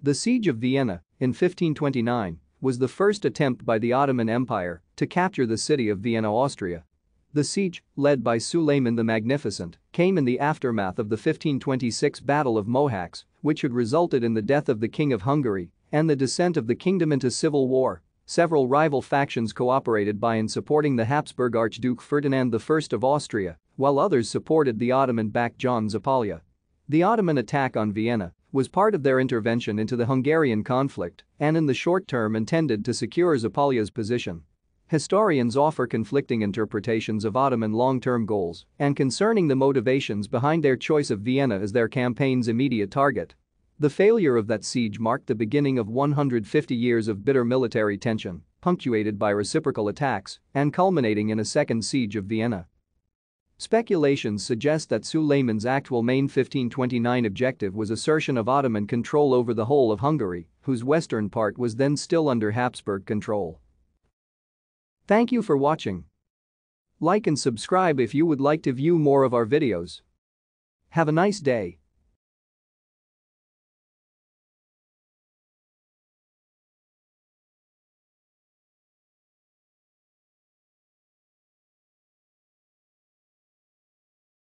The Siege of Vienna in 1529 was the first attempt by the Ottoman Empire to capture the city of Vienna, Austria. The siege, led by Suleiman the Magnificent, came in the aftermath of the 1526 Battle of Mohacs, which had resulted in the death of the King of Hungary and the descent of the kingdom into civil war. Several rival factions cooperated by and supporting the Habsburg Archduke Ferdinand I of Austria, while others supported the Ottoman-backed John Zapolya. The Ottoman attack on Vienna was part of their intervention into the Hungarian conflict and in the short term intended to secure Zapolia's position. Historians offer conflicting interpretations of Ottoman long-term goals and concerning the motivations behind their choice of Vienna as their campaign's immediate target. The failure of that siege marked the beginning of 150 years of bitter military tension, punctuated by reciprocal attacks and culminating in a second siege of Vienna. Speculations suggest that Suleiman's actual main 1529 objective was assertion of Ottoman control over the whole of Hungary, whose western part was then still under Habsburg control. Thank you for watching. Like and subscribe if you would like to view more of our videos. Have a nice day.